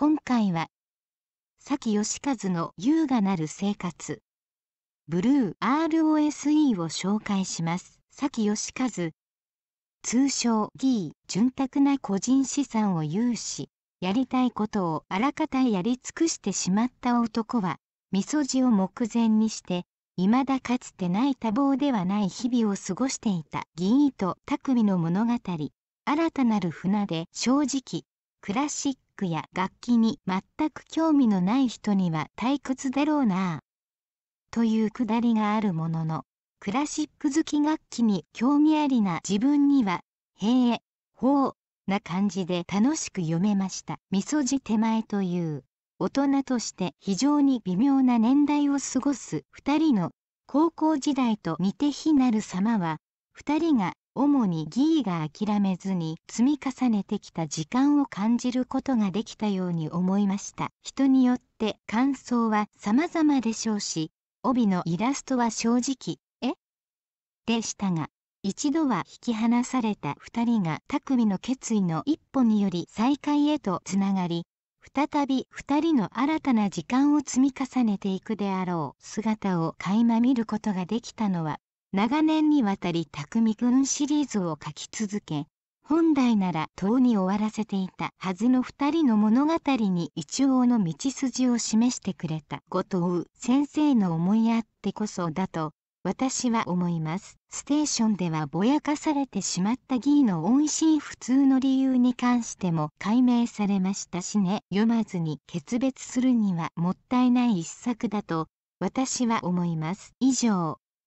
今回は咲義和の優雅なる生活ブルー ROSE を紹介します咲義和通称 D 潤沢な個人資産を有しやりたいことをあらかたやり尽くしてしまった男はみそじを目前にして未だかつてない多忙ではない日々を過ごしていた義義と匠の物語新たなる船で正直クラシックや楽器に全く興味のない人には退屈だろうなというくだりがあるもののクラシック好き楽器に興味ありな自分には「へえほう」な感じで楽しく読めました「みそじ手前」という大人として非常に微妙な年代を過ごす2人の高校時代と似て非なる様は2人が主にーが諦めずに積み重ねてきた時間を感じることができたように思いました人によって感想は様々でしょうし帯のイラストは正直えでしたが一度は引き離された2人が匠の決意の一歩により再会へとつながり再び2人の新たな時間を積み重ねていくであろう姿を垣間見ることができたのは長年にわたり匠くんシリーズを書き続け、本来ならとうに終わらせていたはずの二人の物語に一応の道筋を示してくれた後藤先生の思いあってこそだと私は思います。ステーションではぼやかされてしまったギーの音信不通の理由に関しても解明されましたしね。読まずに決別するにはもったいない一作だと私は思います。以上、